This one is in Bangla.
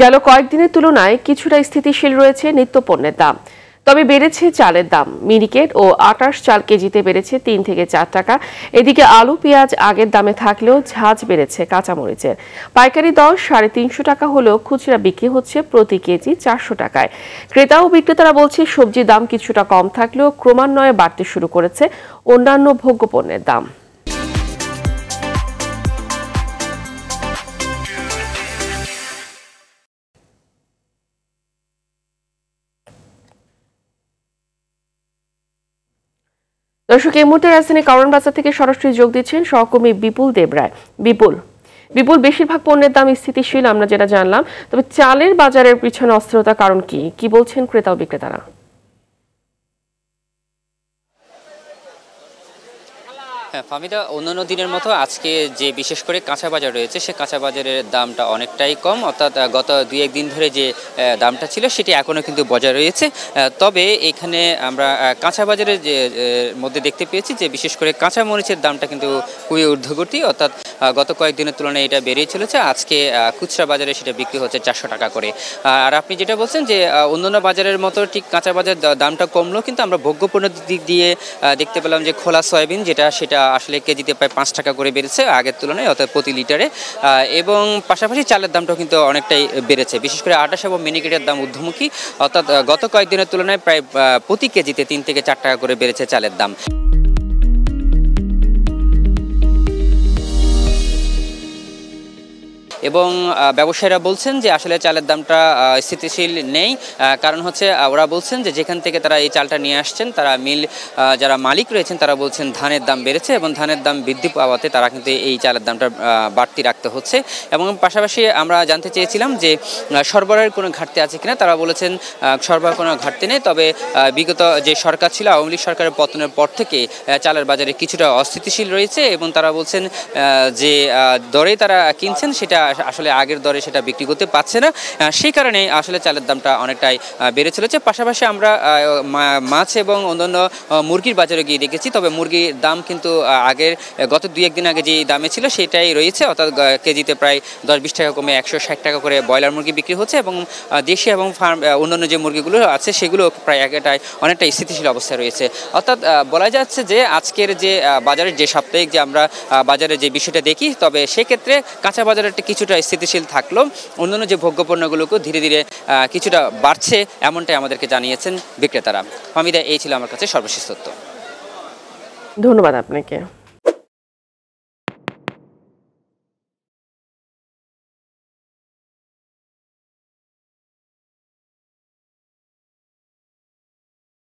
গেল কয়েকদিনের তুলনায় কিছুটা স্থিতিশীল রয়েছে নিত্যপণ্যের দাম তবে বেড়েছে চালের দাম মিনিকেট ও আটাশ চাল কেজিতে বেড়েছে তিন থেকে চার টাকা এদিকে আলু পেঁয়াজ আগের দামে থাকলেও ঝাঁজ বেড়েছে কাঁচামরিচের পাইকারি দর সাড়ে তিনশো টাকা হলেও খুচরা বিক্রি হচ্ছে প্রতি কেজি চারশো টাকায় ক্রেতা ও বিক্রেতারা বলছে সবজির দাম কিছুটা কম থাকলেও ক্রমান্বয়ে বাড়তে শুরু করেছে অন্যান্য ভোগ্য পণ্যের দাম দর্শক এই মুহূর্তে রাজধানী কারণ বাজার থেকে সরাসরি যোগ দিচ্ছেন সহকর্মী বিপুল দেবরায় বিপুল বিপুল বেশিরভাগ পণ্যের দাম স্থিতিশীল আমরা যেটা জানলাম তবে চালের বাজারের পিছনে অস্থিরতা কারণ কি কি বলছেন ক্রেতা ও বিক্রেতারা হ্যাঁ ফামিদা অন্যান্য দিনের মতো আজকে যে বিশেষ করে কাঁচা বাজার রয়েছে সে কাঁচা বাজারের দামটা অনেকটাই কম অর্থাৎ গত দুই একদিন ধরে যে দামটা ছিল সেটি এখনও কিন্তু বজায় রয়েছে তবে এখানে আমরা কাঁচা বাজারের যে মধ্যে দেখতে পেয়েছি যে বিশেষ করে কাঁচা মরিচের দামটা কিন্তু খুবই ঊর্ধ্বগতি অর্থাৎ গত কয়েকদিনের তুলনায় এটা বেড়েই চলেছে আজকে খুচরা বাজারে সেটা বিক্রি হচ্ছে চারশো টাকা করে আর আপনি যেটা বলছেন যে অন্যান্য বাজারের মতো ঠিক কাঁচা বাজার দামটা কমলো কিন্তু আমরা ভোগ্যপণ্যের দিক দিয়ে দেখতে পেলাম যে খোলা সয়াবিন যেটা সেটা আসলে কেজিতে প্রায় পাঁচ টাকা করে বেড়েছে আগের তুলনায় অর্থাৎ প্রতি লিটারে এবং পাশাপাশি চালের দামটাও কিন্তু অনেকটাই বেড়েছে বিশেষ করে আটাশ এবং মিনিকেটের দাম ঊর্ধ্বমুখী অর্থাৎ গত কয়েকদিনের তুলনায় প্রায় প্রতি কেজিতে তিন থেকে চার টাকা করে বেড়েছে চালের দাম এবং ব্যবসায়ীরা বলছেন যে আসলে চালের দামটা স্থিতিশীল নেই কারণ হচ্ছে ওরা বলছেন যে যেখান থেকে তারা এই চালটা নিয়ে আসছেন তারা মিল যারা মালিক রয়েছেন তারা বলছেন ধানের দাম বেড়েছে এবং ধানের দাম বৃদ্ধি পাওয়াতে তারা কিন্তু এই চালের দামটা বাড়তি রাখতে হচ্ছে এবং পাশাপাশি আমরা জানতে চেয়েছিলাম যে সরবরাহের কোনো ঘাটতি আছে কিনা তারা বলেছেন সরবরাহ কোনো ঘাটতি নেই তবে বিগত যে সরকার ছিল আওয়ামী লীগ সরকারের পতনের পর থেকে চালের বাজারে কিছুটা অস্থিতিশীল রয়েছে এবং তারা বলছেন যে দরে তারা কিনছেন সেটা আসলে আগের দরে সেটা বিক্রি করতে পারছে না সেই কারণে আসলে চালের দামটা অনেকটাই বেড়ে চলেছে পাশাপাশি আমরা মাছ এবং অন্যান্য মুরগির বাজারে গিয়ে দেখেছি তবে মুরগির দাম কিন্তু আগের গত দুই একদিন আগে যে দামে ছিল সেটাই রয়েছে অর্থাৎ কেজিতে প্রায় দশ বিশ টাকা কমে একশো ষাট টাকা করে ব্রয়লার মুরগি বিক্রি হচ্ছে এবং দেশি এবং ফার্ম অন্যান্য যে মুরগিগুলো আছে সেগুলো প্রায় আগেটাই অনেকটা স্থিতিশীল অবস্থায় রয়েছে অর্থাৎ বলা যাচ্ছে যে আজকের যে বাজারের যে সাপ্তাহিক যে আমরা বাজারে যে বিষয়টা দেখি তবে সেক্ষেত্রে কাঁচা বাজারের কিছু কিছুটা স্থিতিশীল থাকলেও অন্যান্য যে ভোগ্যপণ্যগুলোকেও ধীরে ধীরে কিছুটা বাড়ছে এমনটাই আমাদেরকে জানিয়েছেন বিক্রেতারা হামিদা এই ছিল আমার কাছে সর্বশেষ তথ্য ধন্যবাদ আপনাকে